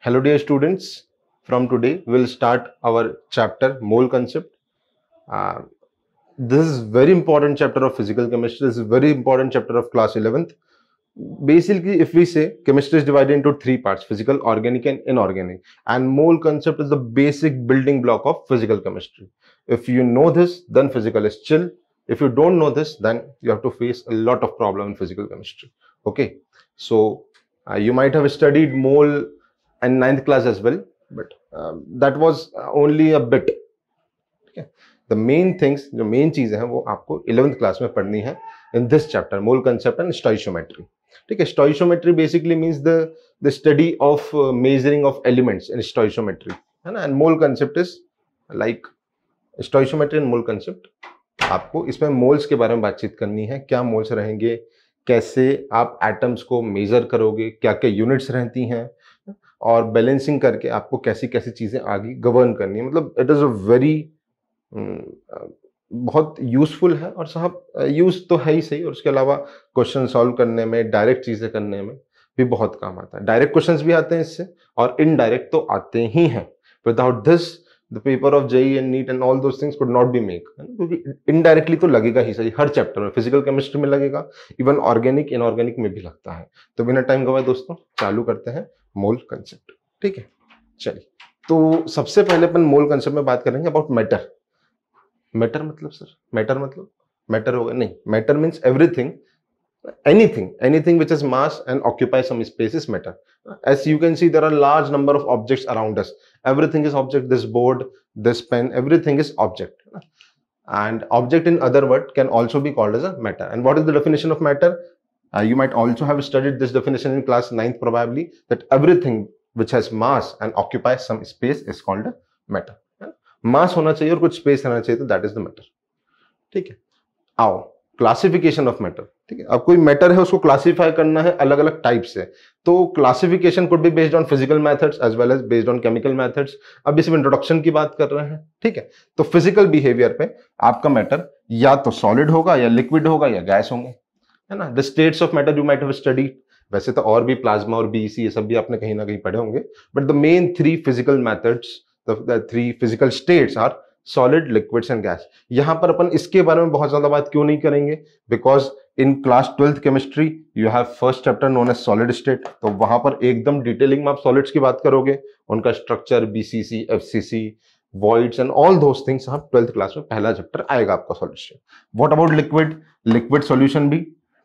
Hello dear students, from today we'll start our chapter mole concept. Uh, this is very important chapter of physical chemistry, this is very important chapter of class 11th. Basically, if we say chemistry is divided into three parts, physical, organic and inorganic. And mole concept is the basic building block of physical chemistry. If you know this, then physical is chill. If you don't know this, then you have to face a lot of problem in physical chemistry. Okay, so uh, you might have studied mole and ninth class as well. But um, that was only a bit. The main things जो main चीज़ें हैं वो आपको eleventh class में पढ़नी है in this chapter mole concept and stoichiometry ठीक है basically basically means the study study of measuring of elements in stoichiometry है na and mole concept is like stoichiometry and mole concept आपको इसमें moles के बारे में बातचीत करनी है क्या मोल्स रहेंगे कैसे आप एटम्स को मेज़र करोगे क्या क्या यूनिट्स रहती हैं और बैलेंसिंग करके आपको कैसी कैसी चीज़ें आगे गवर्न करनी है मतलब it is hmm, a very बहुत यूज़फुल है और साहब यूज़ तो है ही सही और उसके अलावा क्वेश्चन सॉल्व करने में डायरेक्ट चीज़ें करने में भी बहुत काम आता है डायरेक्ट क्वेश्चन भी आते हैं इससे और इनडायरेक्ट तो आते ही हैं without this the paper of JEE and NEET and all those things could not be make क्योंकि इनडायरेक्टली तो लगेगा ही सही हर चैप्टर में फिजिकल केमिस्ट्री में लगेगा इवन ऑर्गेनिक इनऑर्गेनिक में भी लगता है तो बिना टाइम गवाए दोस्तों चालू करते हैं मोल कंसेप्ट ठीक है चलिए तो सबसे पहले अपन मोल कंसेप्ट में बात करेंगे अबाउट मैटर मैटर मतलब सर मैटर मतलब मैटर होगा नहीं matter means everything anything anything which has mass and occupies some space is matter as you can see there are large number of objects around us everything is object this board this pen everything is object and object in other word can also be called as a matter and what is the definition of matter uh, you might also have studied this definition in class 9th probably that everything which has mass and occupies some space is called a matter Mass होना चाहिए और कुछ space space चाहिए तो that is the matter. Matter ठीक है आओ classification of matter ठीक है अब कोई मैटर है उसको क्लासिफाई करना है अलग अलग टाइप से तो classification could be based on physical methods as well as based on chemical methods अब इसमें इंट्रोडक्शन की बात कर रहे हैं ठीक है तो फिजिकल बिहेवियर पे आपका मैटर या तो सॉलिड होगा या लिक्विड होगा या गैस होंगे है ना the states of matter you might have वैसे तो और भी प्लाज्मा और बीसी e ये सब भी आपने कहीं ना कहीं पढ़े होंगे but the main three physical methods three physical states are solid liquids and gas यहां पर अपन इसके बारे में बहुत ज़्यादा बात क्यों नहीं करेंगे because in class twelfth chemistry you have first chapter known as solid state तो वहां पर एकदम डिटेलिंग में आप सॉलिड्स की बात करोगे उनका structure BCC FCC voids and all those things हम ट्वेल्थ क्लास में पहला चैप्टर आएगा आपका solid state what about liquid liquid solution भी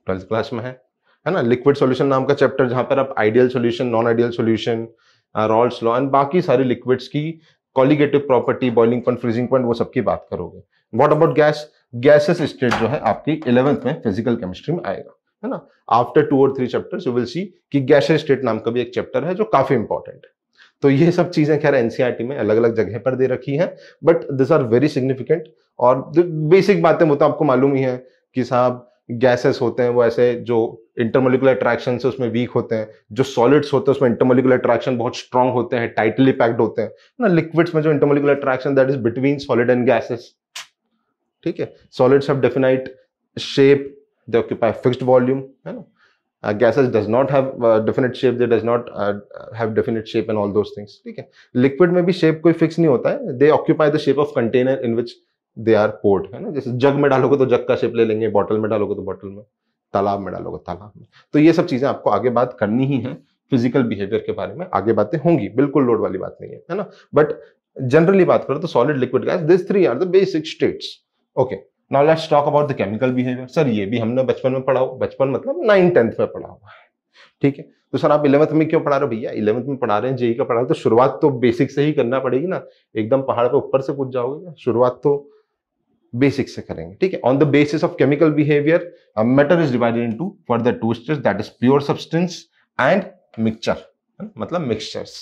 ट्वेल्थ क्लास में है है ना लिक्विड सॉल्यूशन नाम का चैप्टर जहां पर आप ideal solution non ideal solution Raoult's law and बाकी सारी लिक्विड्स की colligative property boiling point freezing point वो सबकी बात करोगे what about gas gases state जो है आपकी इलेवंथ में फिजिकल केमिस्ट्री में आएगा है ना आफ्टर टू और three chapter you will see कि गैसेस स्टेट नाम का भी एक चैप्टर है जो काफी इंपॉर्टेंट है तो ये सब चीजें खैर एनसीईआरटी e में अलग अलग जगह पर दे रखी हैं but this are very significant और बेसिक बातें वो तो आपको मालूम ही है कि साहब गैसेस होते हैं वो ऐसे जो इंटरमोलिकुलर अट्रैक्शन से उसमें वीक होते हैं जो सॉलिड्स होते हैं उसमें इंटरमोलिकुलर अट्रैक्शन बहुत स्ट्रॉन्ग होते हैं टाइटली पैक्ड होते हैं ना लिक्विड्स में जो intermolecular attraction that is between solid and gases ठीक है solids have definite shape they occupy fixed volume है ना gases does not have definite shape they does not have definite shape and all those things ठीक है liquid में भी shape कोई fix नहीं होता है they occupy the shape of container in which they are poured है ना जैसे जग में डालोगे तो जग का शेप ले लेंगे बॉटल में डालोगे तो बॉटल में तालाब में डालोगे तो तालाब में तो ये सब चीज़ें आपको आगे बात करनी ही है फिजिकल बिहेवियर के बारे में आगे बातें होंगी बिल्कुल लोड वाली बात नहीं है है ना बट जनरली बात करो तो solid liquid gas this three are the basic states okay now let's talk about the chemical behaviour sir ये भी हमने बचपन में पढ़ा हो बचपन मतलब नाइन टेंथ में पढ़ा हुआ है ठीक है तो सर आप इलेवंथ में क्यों पढ़ा रहे हो भैया इलेवंथ में पढ़ा रहे हैं जेई का पढ़ा रहे तो शुरुआत तो बेसिक से ही करना पड़ेगी ना एकदम पहाड़ पे ऊपर से कूद जाओगे शुरुआत तो बेसिक से करेंगे ठीक है on the basis of chemical behaviour matter is divided into further two stage that is pure substance and mixture मतलब मिक्सचर्स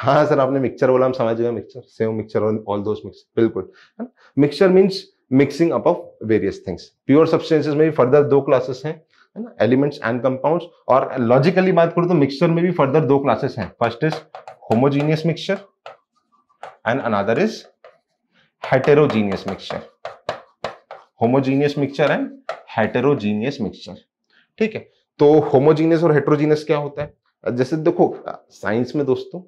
हाँ सर आपने मिक्सचर बोला हम समझ गए mixture same mixture all those mixture बिल्कुल है ना mixture means mixing up of various things pure substances में भी फर्दर दो क्लासेस हैं है ना एलिमेंट्स एंड कंपाउंड्स और लॉजिकली बात करूं तो मिक्सचर में भी फर्दर दो क्लासेस हैं first is homogeneous mixture and another is heterogeneous mixture homogeneous mixture and heterogeneous mixture ठीक है तो होमोजीनियस और हेटेरोजीनियस क्या होता है जैसे देखो साइंस में दोस्तों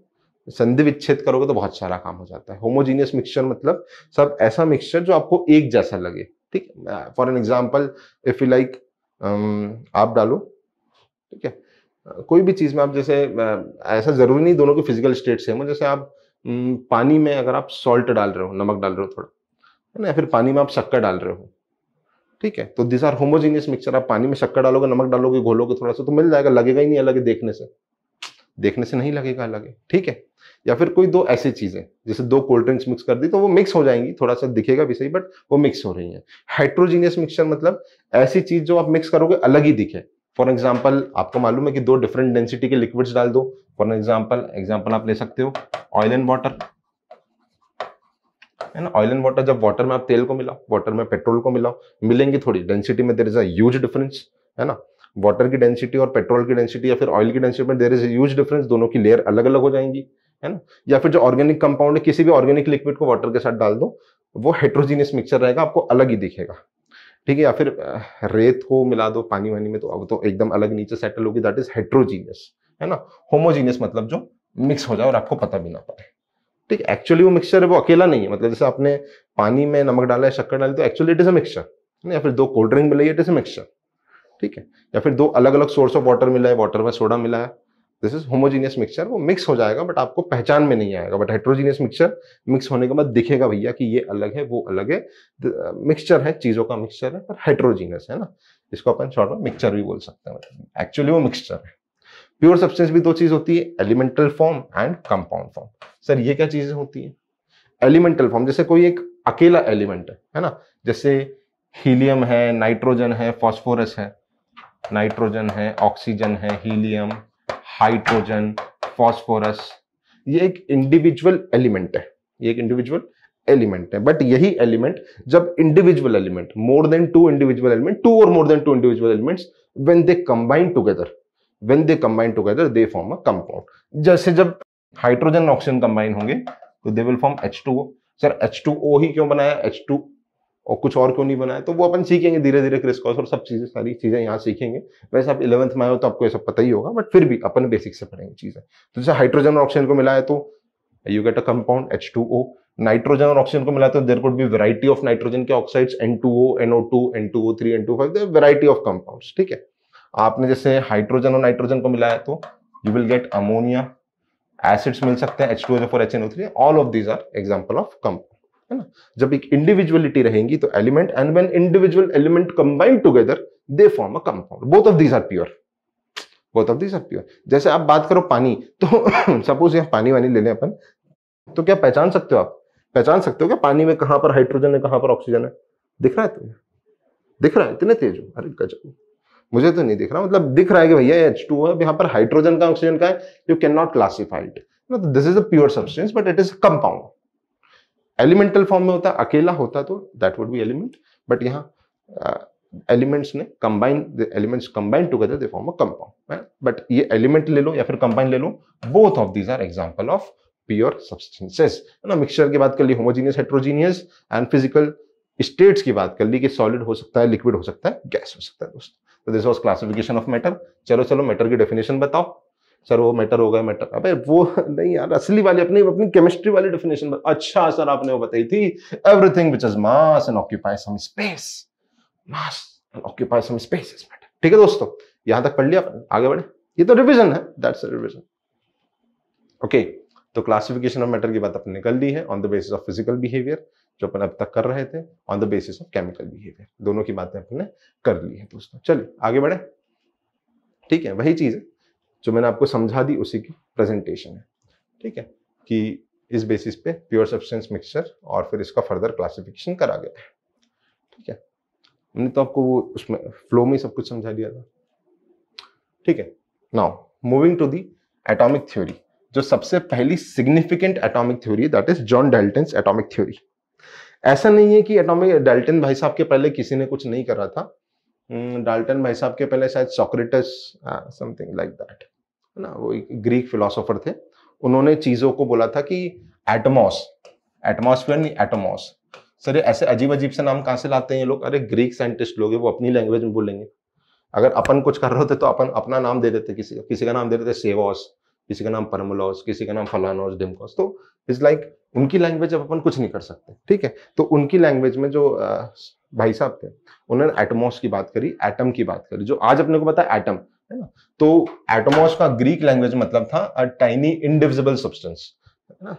संधि विच्छेद करोगे तो बहुत सारा काम हो जाता है होमोजीनियस मिक्सचर मतलब सब ऐसा मिक्सचर जो आपको एक जैसा लगे ठीक है for an example if you like आप डालो ठीक है कोई भी चीज़ में आप जैसे ऐसा ज़रूरी नहीं दोनों के फिजिकल स्टेट सेम हो जैसे आप पानी में अगर आप सॉल्ट डाल रहे हो नमक डाल रहे हो थोड़ा है ना फिर पानी में आप शक्कर डाल रहे हो ठीक है तो दिस आर होमोजीनियस मिक्सचर आप पानी में शक्कर डालोगे नमक डालोगे घोलोगे थोड़ा सा तो मिल जाएगा लगेगा ही नहीं अलग देखने से देखने से नहीं लगेगा अलग ठीक है या फिर कोई दो ऐसी चीज़ें जैसे दो कोल्ड ड्रिंक्स मिक्स कर दी तो वो मिक्स हो जाएंगी थोड़ा सा दिखेगा भी सही बट वो मिक्स हो रही है हाइड्रोजीनियस मिक्सचर मतलब ऐसी चीज़ जो आप मिक्स करोगे अलग ही दिखे फॉर एग्जाम्पल आपको मालूम है कि दो डिफरेंट डेंसिटी के लिक्विड्स डाल दो फॉर एग्जाम्पल एग्जाम्पल आप ले सकते हो ऑयल एंड वाटर है ना ऑयल एंड वाटर जब वाटर में आप तेल को मिलाओ वाटर में पेट्रोल को मिलाओ मिलेंगी थोड़ी डेंसिटी में देर इज अज डिफरेंस है ना वाटर की डेंसिटी और पेट्रोल की डेंसिटी या फिर ऑयल की डेंसिटी में देर इज अज डिफरेंस दोनों की लेयर अलग अलग हो जाएंगी है ना या फिर जो ऑर्गेनिक कंपाउंड है किसी भी ऑर्गेनिक लिक्विड को वाटर के साथ डाल दो वो हाइड्रोजीनियस मिक्सचर रहेगा आपको अलग ही दिखेगा ठीक है या फिर रेत को मिला दो पानी वानी में तो अब तो एकदम अलग नीचे सेटल होगी दैट इज हेट्रोजीनियस है ना होमोजीनियस मतलब जो मिक्स हो जाए और आपको पता भी ना पड़े तो एक्चुअली वो मिक्सचर है वो अकेला नहीं है मतलब जैसे आपने पानी में नमक डाला है शक्कर डाली तो actually it is a mixture या फिर दो कोल्ड ड्रिंक मिली इट इज़ अ मिक्सचर ठीक है या फिर दो अलग अलग सोर्स ऑफ वाटर मिला है वाटर में सोडा मिला है दिस इज होमोजीनियस मिक्सचर वो मिक्स हो जाएगा बट आपको पहचान में नहीं आएगा बट हाइड्रोजीनियस मिक्सचर मिक्स होने के बाद दिखेगा भैया कि ये अलग है वो अलग है मिक्सचर uh, है चीज़ों का मिक्सचर है पर हाइड्रोजीनियस है ना इसको अपन शॉर्ट में मिक्सचर भी बोल सकते हैं एक्चुअली मतलब वो मिक्सचर है प्योर सब्सटेंस भी दो चीज होती है elemental form and compound form sir ये क्या चीजें होती है एलिमेंटल फॉर्म जैसे कोई एक अकेला एलिमेंट है है ना जैसे हीलियम है नाइट्रोजन है फॉस्फोरस है नाइट्रोजन है ऑक्सीजन है हीलियम हाइड्रोजन फॉस्फोरस ये एक इंडिविजुअल एलिमेंट है ये एक इंडिविजुअल एलिमेंट है बट यही एलिमेंट जब individual element more than two individual element two और more than two individual elements when they combine together when they combine together they form a compound जैसे जब hydrogen oxygen combine होंगे तो they will form H two O sir H two O ही क्यों बनाया H two और कुछ और क्यों नहीं बनाया तो वो अपन सीखेंगे धीरे धीरे क्रिस्कॉस और सब चीज़ें सारी चीज़ें यहाँ सीखेंगे वैसे आप इलेवंथ में आए हो तो आपको ये सब पता ही होगा बट फिर भी अपन बेसिक से पढ़ेंगे चीज़ें तो जैसे हाइड्रोजन और ऑक्सीजन को मिलाया तो you get a compound H two O nitrogen और ऑक्सीजन को मिलाया तो there could be variety of nitrogen के oxides N two O N O two N two O three N two five variety of compound ठीक है आपने जैसे hydrogen और नाइट्रोजन को मिलाया तो you will get ammonia acids मिल सकते हैं H two four H N O three all of these are example of compound है ना जब एक इंडिविजुअलिटी रहेंगी तो element and when individual element combined together they form a compound both of these are pure both of these are pure जैसे आप बात करो पानी तो सपोज यहाँ पानी वानी ले लें अपन तो क्या पहचान सकते हो आप पहचान सकते हो क्या पानी में कहां पर हाइड्रोजन है कहां पर ऑक्सीजन है दिख रहा है तुम्हें तो? दिख रहा है इतने तेज हो अरे गजब मुझे तो नहीं दिख रहा मतलब दिख रहा है कि भैया एच टू है यहाँ पर हाइड्रोजन का ऑक्सीजन का है you can not classified this is a pure substance but it is compound elemental form में होता अकेला होता तो that would be element but यहाँ एलिमेंट्स uh, ने combine elements combine together they form a compound but ये element ले लो या फिर कंबाइन ले लो both of these are example of pure substances है ना मिक्सचर की बात कर ली homogeneous heterogeneous and physical states की बात कर ली कि सॉलिड हो सकता है लिक्विड हो सकता है गैस हो सकता है दोस्तों तो this was classification of matter चलो चलो मैटर की डेफिनेशन बताओ सर वो मैटर हो गया मैटर अबे वो नहीं यार असली वाली अपनी अपनी केमिस्ट्री वाली डेफिनेशन अच्छा सर आपने वो बताई थी everything which is mass and occupy some space mass and occupy some space is matter ठीक है दोस्तों यहां तक पढ़ लिया आगे बढ़े ये तो रिविजन है दैट्स रिविजन ओके तो क्लासिफिकेशन ऑफ मैटर की बात अपने निकल ली है on the basis of physical behaviour जो अपन अब तक कर रहे थे on the basis of chemical behaviour दोनों की बातें अपने कर ली है दोस्तों चलिए आगे बढ़े ठीक है वही चीज़ है जो मैंने आपको समझा दी उसी की प्रेजेंटेशन है ठीक है कि इस बेसिस पे प्योर सब्सटेंस मिक्सचर और फिर इसका फर्दर क्लासिफिकेशन करा गया है ठीक है मैंने तो आपको वो उसमें फ्लो में सब कुछ समझा दिया था ठीक है now moving to the atomic theory जो सबसे पहली significant atomic theory that is John Dalton atomic theory ऐसा नहीं है कि एटॉमिक डाल्टन भाई साहब के पहले किसी ने कुछ नहीं करा था डाल्टन हम्म, भाई साहब के पहले शायद सॉक्रेटस समथिंग लाइक दैट है ना वो ग्रीक फिलोसोफर थे उन्होंने चीज़ों को बोला था कि एटमॉस एटमोसफियर नहीं एटमॉस सर ऐसे अजीब अजीब से नाम कहाँ से लाते हैं ये लोग अरे ग्रीक साइंटिस्ट लोग हैं वो अपनी लैंग्वेज में बोलेंगे अगर अपन कुछ कर रहे होते तो अपन अपना नाम दे देते किसी का किसी का नाम दे देते सेवॉस किसी का नाम परमोलॉस किसी का नाम फलानोस डिमकॉस तो इट्स लाइक उनकी लैंग्वेज अब अपन कुछ नहीं कर सकते ठीक है तो उनकी लैंग्वेज में जो भाई साहब थे उन्होंने एटमोस की बात करी एटम की बात करी जो आज अपने को पता है एटम है ना तो एटमोस का ग्रीक लैंग्वेज मतलब था अ टाइनी इंडिविजिबल सब्सटेंस है ना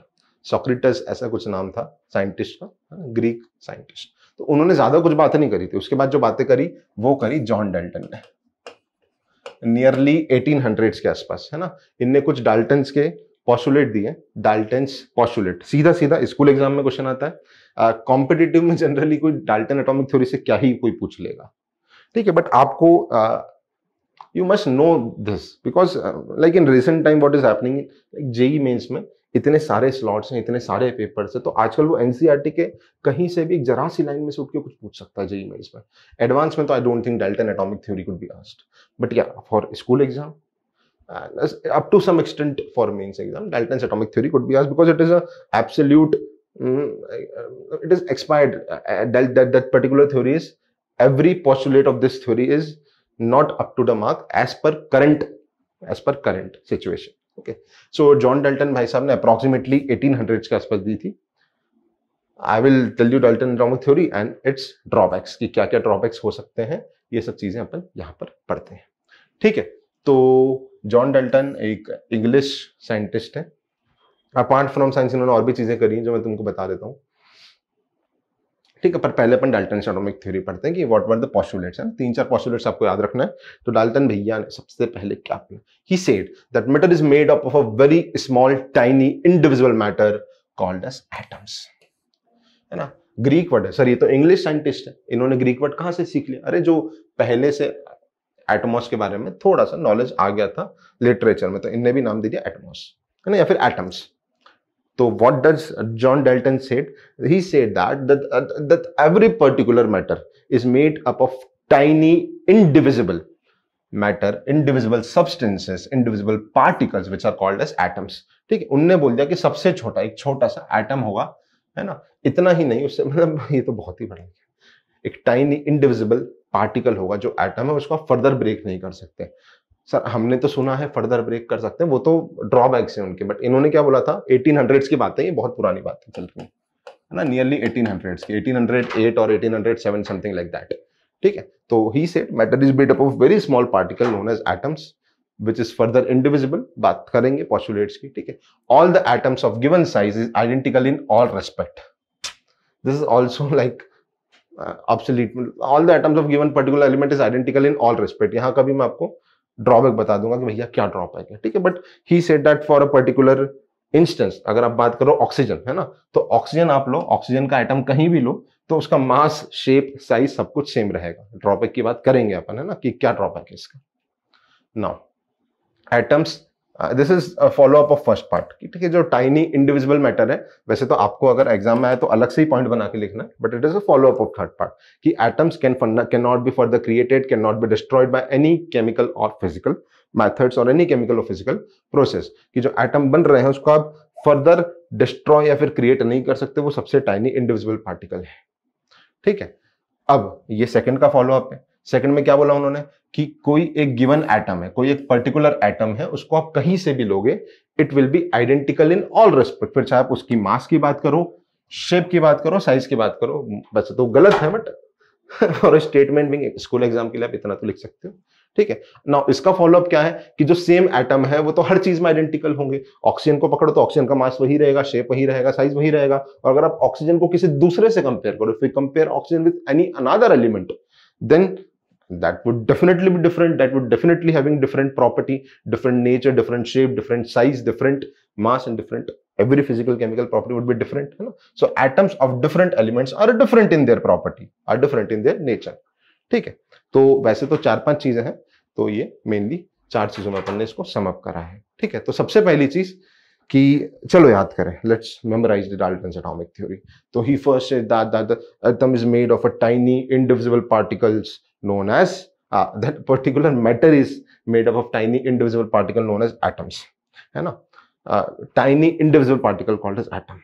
सोक्रेटस ऐसा कुछ नाम था साइंटिस्ट का ग्रीक साइंटिस्ट तो उन्होंने ज्यादा कुछ बातें नहीं करी थी उसके बाद जो बातें करी वो करी जॉन डाल्टन ने नियरली एटीन के आसपास है ना इनने कुछ डाल्टन के पॉस्टुलेट दिए डाल्टेंस पॉस्टुलेट सीधा सीधा स्कूल एग्जाम में क्वेश्चन आता है कॉम्पिटेटिव uh, में जनरली कोई डाल्टन एटॉमिक थ्योरी से क्या ही कोई पूछ लेगा ठीक है बट आपको you must know this because like in recent time what is happening JEE Mains में इतने सारे स्लॉट्स हैं इतने सारे पेपर्स हैं तो आजकल वो एनसीईआरटी e के कहीं से भी एक जरा सी लाइन में से उठ के कुछ पूछ सकता है जेई मेन्स e e में एडवांस में तो I don't think Dalton atomic theory could be asked but या for school exam uh, up to some extent for mains exam dalton's atomic theory could be asked because it is a absolute um, it is expired uh, that, that that particular theory is every postulate of this theory is not up to the mark as per current as per current situation okay so john dalton bhai sahab ne approximately 1800s के आसपास di thi I will tell you Dalton atomic theory and its drawbacks कि क्या क्या drawbacks हो सकते हैं ये सब चीजें अपन यहाँ पर पढ़ते हैं ठीक है तो जॉन डल्टन एक इंग्लिश साइंटिस्ट है अपार्ट फ्रॉम साइंस इन्होंने और भी चीज़ें करी हैं जो मैं तुमको बता देता हूँ ठीक है पर पहले अपन डाल्टन एटोमिक थ्योरी पढ़ते हैं कि व्हाट वर द पॉस्टुलेट्स हैं तीन चार पॉस्टुलेट्स आपको याद रखना है तो डाल्टन भैया ने सबसे पहले क्या किया he said that matter is made up of a very small tiny individual matter called as atoms है ना ग्रीक वर्ड है सर ये तो इंग्लिश साइंटिस्ट है इन्होंने ग्रीक वर्ड कहां से सीख लिया अरे जो पहले से एटमोस के बारे में थोड़ा सा नॉलेज आ गया था लिटरेचर में तो इनने भी नाम दे दिया एटमोस है ना या फिर एटम्स तो what does John Dalton said he said that that every particular matter is made up of tiny indivisible matter indivisible substances indivisible particles which are called as atoms ठीक है उनने बोल दिया कि सबसे छोटा एक छोटा सा एटम होगा है ना इतना ही नहीं उससे मतलब ये तो बहुत ही बड़ा एक टाइनी इनडिविजिबल पार्टिकल होगा जो एटम है उसको फर्दर ब्रेक नहीं कर सकते सर हमने तो सुना है फर्दर ब्रेक कर सकते हैं वो तो ड्रॉबैक्स हैं उनके बट इन्होंने क्या बोला था एटीन हंड्रेड्स की बात है ये बहुत पुरानी बात है चल है ना नियरली एटीन हंड्रेड्स की एटीन हंड्रेड एट और eighteen hundred seven something like that ठीक है तो he said matter is build up of very small particle known as atoms which is further indivisible बात करेंगे पॉस्टुलेट्स की ठीक है all the atoms of given size is identical in all respect this is also like obsolete all the items of given particular element is identical in all respect यहाँ का भी मैं आपको ड्रॉबैक बता दूंगा कि भैया क्या ड्रॉप है ठीक है but he set that for a particular instance अगर आप बात करो ऑक्सीजन है ना तो ऑक्सीजन आप लो ऑक्सीजन का आइटम कहीं भी लो तो उसका मास शेप साइज सब कुछ सेम रहेगा ड्रॉपैक की बात करेंगे अपन है ना कि क्या ड्रॉपैक है इसका now atoms this is follow up of first part ठीक है जो टाइनी इंडिविजुअल मैटर है वैसे तो आपको अगर एग्जाम में आए तो अलग से ही पॉइंट बना के लिखना but it is a follow up of third part कि atoms can can not be further created can not be destroyed by any chemical और फिजिकल मैथड्स और एनी केमिकल और फिजिकल प्रोसेस कि जो एटम बन रहे हैं उसको आप फर्दर डिस्ट्रॉय या फिर क्रिएट नहीं कर सकते वो सबसे टाइनी इंडिविजुअल पार्टिकल है ठीक है अब ये सेकंड का फॉलो अप है सेकंड में क्या बोला उन्होंने कि कोई एक गिवन एटम है कोई एक पर्टिकुलर एटम है उसको आप कहीं से भी लोगे it will be identical in all respect फिर चाहे आप उसकी मास की बात करो शेप की बात करो साइज की बात करो बस तो गलत है बट और स्टेटमेंट भी स्कूल एग्जाम के लिए आप इतना तो लिख सकते हो ठीक है ना इसका फॉलोअप क्या है कि जो सेम एटम है वो तो हर चीज में आइडेंटिकल होंगे ऑक्सीजन को पकड़ो तो ऑक्सीजन का मास वही रहेगा शेप वही रहेगा साइज वही रहेगा और अगर आप ऑक्सीजन को किसी दूसरे से कंपेयर करो फिर you compare oxygen with any another element then that would definitely be different that would definitely having different property different nature different shape different size different mass and different every physical chemical property would be different you know? so atoms of different elements are different in their property are different in their nature ठीक है तो वैसे तो चार पांच चीजें हैं तो ये मेनली चार चीजों में अपन ने इसको समअप करा है ठीक है तो सबसे पहली चीज कि चलो याद करें let's memorize the Dalton's atomic theory तो he first said that that atom is made of a tiny individual particles known as uh, that particular matter is made up of tiny indivisible particle known as atoms you uh, tiny indivisible particle called as atom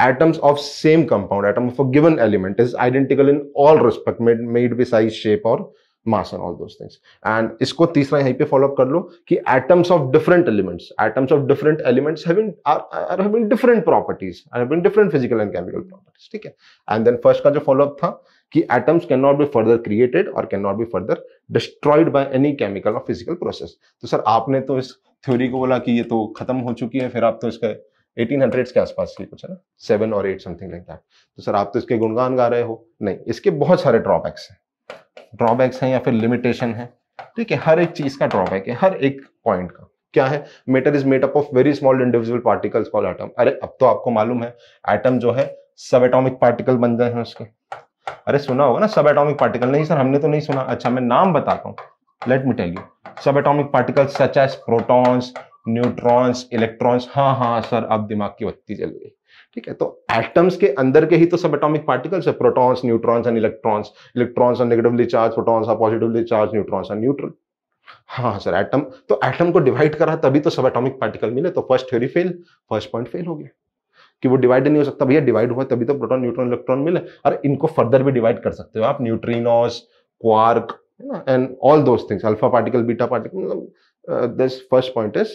atoms of same compound atom of a given element is identical in all respect made made be size shape or mass and all those things and isko teesra yahi pe follow up kar ki atoms of different elements atoms of different elements having having different properties are having different physical and chemical properties theek hai and then first ka jo follow up tha कि atoms can not be further created और can not be further destroyed by any chemical और physical process तो sir आपने तो इस theory को बोला कि ये तो खत्म हो चुकी है फिर आप तो इसका एटीन हंड्रेड्स के आसपास की कुछ है ना सेवन और एट समथिंग लाइक दैट तो सर आप तो इसके गुणगान गा रहे हो नहीं इसके बहुत सारे ड्रॉबैक्स हैं ड्रॉबैक्स हैं या फिर लिमिटेशन है ठीक है हर एक चीज का ड्रॉबैक है हर एक पॉइंट का क्या है matter is made up of very small individual particles call atom अरे अब तो आपको मालूम है एटम जो है सब एटॉमिक पार्टिकल बन गए हैं उसके अरे सुना होगा ना सब एटॉमिक पार्टिकल नहीं सर हमने तो नहीं सुना अच्छा मैं नाम बताता हूँ let me tell you subatomic particle such as protons neutrons electrons हाँ हाँ सर अब दिमाग की बत्ती चल गई ठीक है तो एटम्स के अंदर के ही तो सब एटॉमिक पार्टिकल्स है protons neutrons and electrons electrons और नेगेटिवली चार्ज प्रोटॉन्स और पॉजिटिवली चार्ज न्यूट्रॉन्स और न्यूट्रल हाँ सर एटम तो एटम को डिवाइड करा तभी तो सब एटॉमिक पार्टिकल मिले तो first theory fail first point fail हो गया कि वो डिवाइड नहीं हो सकता भैया डिवाइड हुआ तभी तो प्रोटॉन न्यूट्रॉन इलेक्ट्रॉन मिले और इनको फर्दर भी डिवाइड कर सकते हो आप neutrinos quark and all those things alpha particle beta particle मतलब this first point is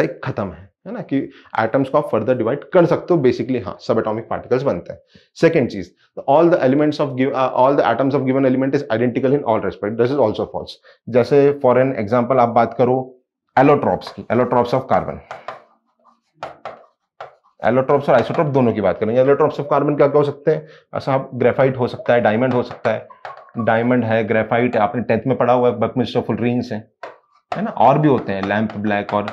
like खत्म है है ना कि एटम्स को आप फर्दर डिवाइड कर सकते हो बेसिकली हाँ सब एटॉमिक पार्टिकल्स बनते हैं सेकंड चीज all the elements of all the atoms of given element is identical in all respect this is also false जैसे फॉर एन एग्जाम्पल आप बात करो एलोट्रॉप्स की एलोट्रॉप्स ऑफ कार्बन एलोट्रोप्स और आइसोट्रोप दोनों की बात करेंगे एलोट्रोप्स ऑफ कार्बन क्या क्या हो सकते हैं साहब ग्रेफाइट हो सकता है डायमंड हो सकता है डायमंड है ग्रेफाइट है आपने टेंथ में पढ़ा हुआ है बकमिस्ट ऑफ हैं है है ना और भी होते हैं लैंप ब्लैक और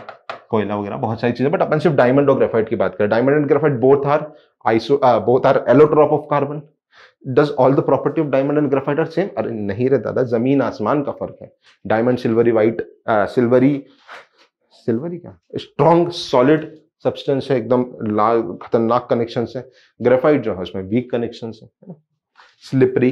कोयला वगैरह बहुत सारी चीजें बट अपन सिर्फ डायमंड और ग्रेफाइट की बात करें diamond and graphite both are iso both are allotrope of carbon does all the property of diamond and graphite are same अरे नहीं रहता था जमीन आसमान का फर्क है diamond silvery white silvery silvery क्या स्ट्रॉन्ग सॉलिड सब्सटेंस है एकदम लाल खतरनाक कनेक्शन है ग्रेफाइट जो है उसमें वीक कनेक्शन है स्लिपरी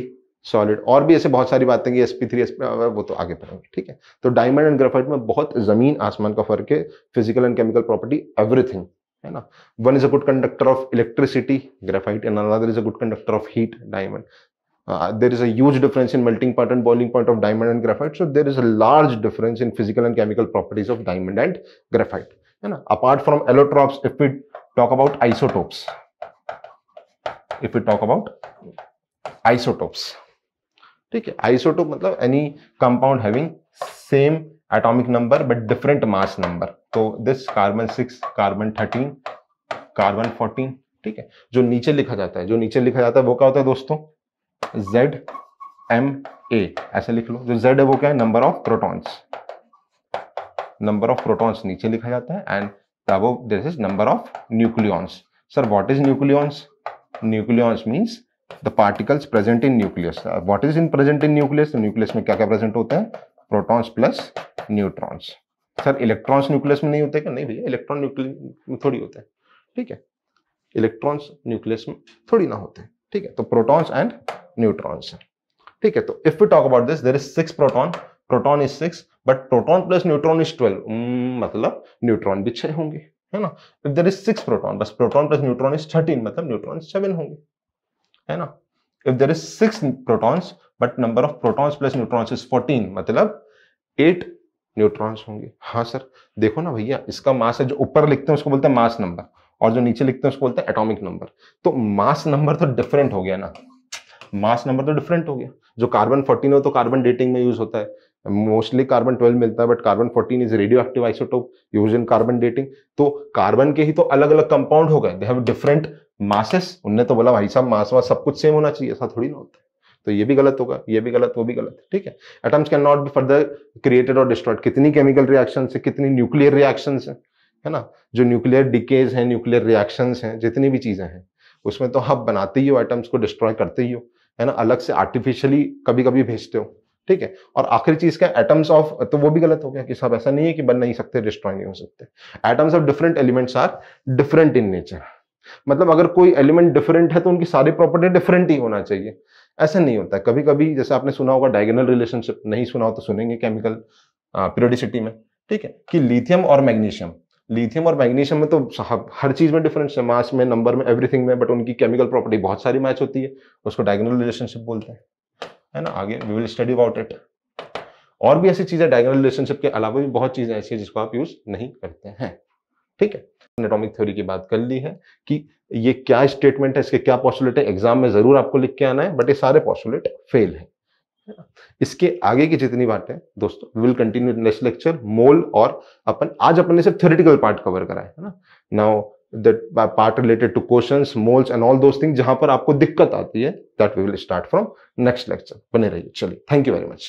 सॉलिड और भी ऐसे बहुत सारी बातें कि S P three S P वो तो आगे पढ़ेंगे ठीक है तो डायमंड एंड ग्रेफाइट में बहुत जमीन आसमान का फर्क है physical and chemical property everything है ना one is a good conductor of electricity graphite and another is a good conductor of heat diamond there is a difference in melting point and boiling point of diamond and graphite so there is a large difference in physical and chemical properties of diamond and graphite है ना apart from allotropes if we talk about isotopes if we talk about isotopes ठीक है isotope मतलब any compound having same atomic number but different mass number तो this carbon six carbon thirteen carbon fourteen ठीक है जो नीचे लिखा जाता है जो नीचे लिखा जाता है वो क्या होता है दोस्तों जेड एम ए ऐसे लिख लो जो जेड है वो क्या है number of protons number of protons नीचे लिखा जाता है एंड तब this is number of nucleons sir what is nucleons nucleons means the particles present in nucleus what is in present in nucleus nucleus में क्या क्या प्रेजेंट होता है protons plus neutrons sir electrons nucleus में नहीं होते क्या नहीं भैया इलेक्ट्रॉन न्यूक्लियस में थोड़ी होते हैं ठीक है इलेक्ट्रॉन्स न्यूक्लियस में थोड़ी ना होते ठीक है तो प्रोटॉन्स एंड न्यूट्रॉन्स ठीक है तो if we talk about this there is six proton proton is six but proton plus neutron is twelve मतलब न्यूट्रॉन भी छह होंगे है ना if there is six proton बस proton plus neutron is thirteen मतलब न्यूट्रॉन सेवन होंगे है ना if there is six protons but number of protons plus neutrons is fourteen मतलब एट न्यूट्रॉन्स होंगे हाँ सर देखो ना भैया इसका मास है जो ऊपर लिखते हैं उसको बोलते हैं मास नंबर और जो नीचे लिखते हैं उसको बोलते हैं एटॉमिक नंबर तो मास नंबर तो डिफरेंट हो गया ना मास नंबर तो डिफरेंट हो गया जो कार्बन फोर्टीन हो तो कार्बन डेटिंग में यूज होता है मोस्टली कार्बन ट्वेल्व मिलता है but carbon fourteen is radioactive isotope use in carbon dating तो कार्बन के ही तो अलग अलग कंपाउंड हो गए दे हैव डिफरेंट मासेस उनने तो बोला भाई साहब मास वास सब कुछ सेम होना चाहिए ऐसा थोड़ी ना होता है तो ये भी गलत होगा ये भी गलत वो भी गलत है ठीक है atoms can not be further created और डिस्ट्रॉयड कितनी केमिकल रिएक्शन है कितनी न्यूक्लियर रिएक्शन है है ना जो न्यूक्लियर डिकेज है न्यूक्लियर रिएक्शन है जितनी भी चीजें हैं उसमें तो हम बनाते ही हो एटम्स को डिस्ट्रॉय करते ही हो है ना अलग से आर्टिफिशियली कभी कभी भेजते हो ठीक है और आखिरी चीज क्या एटम्स ऑफ तो वो भी गलत हो गया कि सब ऐसा नहीं है कि बन नहीं सकते डिस्ट्रॉय नहीं हो सकते atoms of different elements are different in nature मतलब अगर कोई एलिमेंट डिफरेंट है तो उनकी सारी प्रॉपर्टी डिफरेंट ही होना चाहिए ऐसा नहीं होता कभी कभी जैसे आपने सुना होगा डायगोनल रिलेशनशिप नहीं सुना हो तो सुनेंगे केमिकल पीरियोडिसिटी में ठीक है कि लिथियम और मैग्नीशियम लिथियम और मैग्नीशियम में तो साहब हर चीज़ में डिफरेंस है मास में नंबर में एवरीथिंग में बट उनकी केमिकल प्रॉपर्टी बहुत सारी मैच होती है उसको डायगोनल रिलेशनशिप बोलते हैं है ना आगे we will study about it और भी ऐसी चीजें डायगोनल रिलेशनशिप के अलावा भी बहुत चीजें ऐसी है जिसको आप यूज नहीं करते हैं ठीक है एनाटॉमिक थ्योरी की बात कर ली है कि ये क्या स्टेटमेंट है इसके क्या पॉस्टुलेट है एग्जाम में जरूर आपको लिख के आना है बट ये सारे पॉस्टुलेट फेल है इसके आगे की जितनी बातें दोस्तों will continue next lecture mole और अपन आज अपन ने सिर्फ थ्योरेटिकल पार्ट कवर करा है ना now that uh, part related to questions moles and all दोस्त जहां पर आपको दिक्कत आती है that we will start from next lecture बने रहिए चलिए थैंक यू वेरी मच